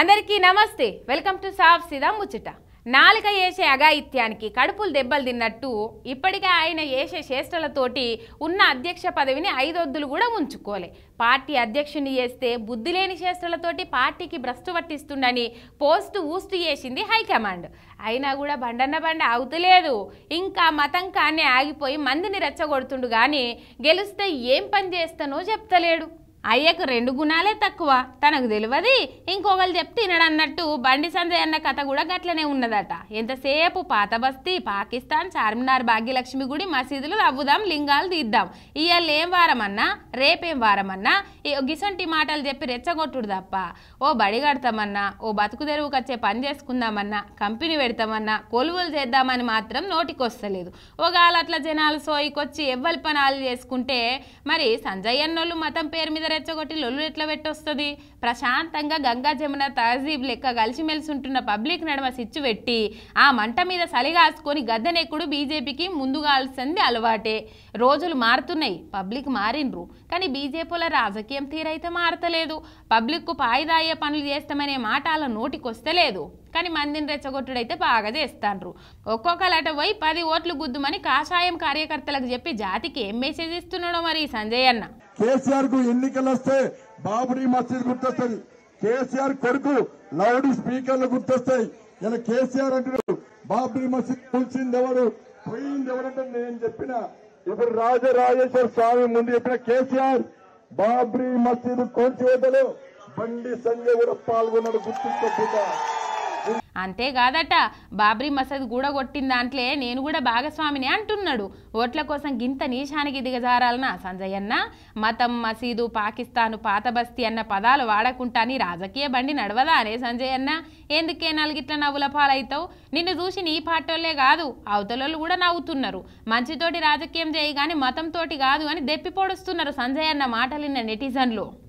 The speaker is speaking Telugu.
అందరికీ నమస్తే వెల్కమ్ టు సాఫ్ సిదా ముచ్చట నాలుక వేసే అఘాయిత్యానికి కడుపులు దెబ్బలు తిన్నట్టు ఇప్పటికే ఆయన వేసే చేష్టలతోటి ఉన్న అధ్యక్ష పదవిని ఐదొద్దులు కూడా ఉంచుకోలే పార్టీ అధ్యక్షుని చేస్తే బుద్ధి లేని చేష్టలతోటి పార్టీకి భ్రష్టు పట్టిస్తుండని పోస్టు ఊస్తు చేసింది హైకమాండ్ అయినా కూడా బండన్న బండ అవుతలేదు ఇంకా మతం కానే ఆగిపోయి మందిని రెచ్చగొడుతుండు కానీ గెలిస్తే ఏం పని చేస్తానో చెప్తలేడు అయ్యకు రెండు గుణాలే తక్కువ తనకు తెలియదు ఇంకొకరు చెప్తే తినడన్నట్టు బండి సంజయ్ అన్న కథ కూడా గట్లనే ఉన్నదట ఎంతసేపు పాత బస్తీ పాకిస్తాన్ చార్మినార్ భాగ్యలక్ష్మి గుడి మసీదులు తవ్వుదాం లింగాలు తీద్దాం ఇవాళ ఏం వారమన్నా రేపేం వారమన్నా గిసొంటి మాటలు చెప్పి రెచ్చగొట్టుడు తప్ప ఓ బడి కడతామన్నా ఓ బతుకు తెరువుకు వచ్చే పని చేసుకుందామన్నా కంపెనీ పెడతామన్నా కొలువులు చేద్దామని మాత్రం నోటికొస్తలేదు ఒకవేళ అట్లా జనాలు సోయికొచ్చి ఎవ్వరి పనాలు చేసుకుంటే మరి సంజయ్ అన్నోళ్ళు మతం పేరు మీద రెచ్చగొట్టి లొల్లు ఎట్లా పెట్టొస్తుంది ప్రశాంతంగా గంగా జమున తహజీబ్ లెక్క కలిసిమెలిసి ఉంటున్న పబ్లిక్ నడమ సిచ్చు పెట్టి ఆ మంట మీద సలిగాసుకొని గద్దెనెక్కుడు బీజేపీకి ముందుగాల్సింది అలవాటే రోజులు మారుతున్నాయి పబ్లిక్ మారిండ్రు కానీ బీజేపీల రాజకీయం తీరైతే మారతలేదు పబ్లిక్కు పాయిదాయే పనులు చేస్తామనే మాట వాళ్ళ నోటికొస్తలేదు కానీ మందిని రెచ్చగొట్టుడైతే బాగా చేస్తాండ్రు లట పోయి పది ఓట్లు గుద్దుమని కాషాయం కార్యకర్తలకు చెప్పి జాతికి ఏం మెసేజ్ ఇస్తున్నాడో మరి సంజయ్ అన్న కేసీఆర్ కు ఎన్నికలు వస్తే బాబరీ మసీద్ గుర్తొస్తుంది కేసీఆర్ కొడుకు లౌడ్ స్పీకర్లు గుర్తొస్తాయి ఇలా కేసీఆర్ అంటున్నాడు బాబరీ మసీద్ కూల్చింది ఎవరు పోయింది ఎవరంటే నేను చెప్పిన ఇప్పుడు రాజరాజేశ్వర స్వామి ముందు చెప్పిన కేసీఆర్ బాబ్రీ మసీదు కూల్చివేతలో బండి సంజయ్ కూడా పాల్గొన్నాడు గుర్తించకుండా అంతేకాదట బాబ్రీ మసద్ గూడగొట్టిన దాంట్లో నేను కూడా భాగస్వామిని అంటున్నాడు ఓట్ల కోసం గింత నీశానికి దిగజారాలనా సంజయన్న మతం మసీదు పాకిస్తాను పాతబస్తీ అన్న పదాలు వాడకుంటాని రాజకీయ బండి నడవదా అనే సంజయన్న ఎందుకే నలుగిట్ల నవ్వుల పాలవుతావు నిన్ను చూసి నీ పాటోళ్లే కాదు అవతలోళ్ళు కూడా నవ్వుతున్నారు మంచితోటి రాజకీయం చేయగాని కానీ మతంతోటి కాదు అని దెప్పి పొడుస్తున్నారు సంజయ్ అన్న మాటలిన్న నెటిజన్లు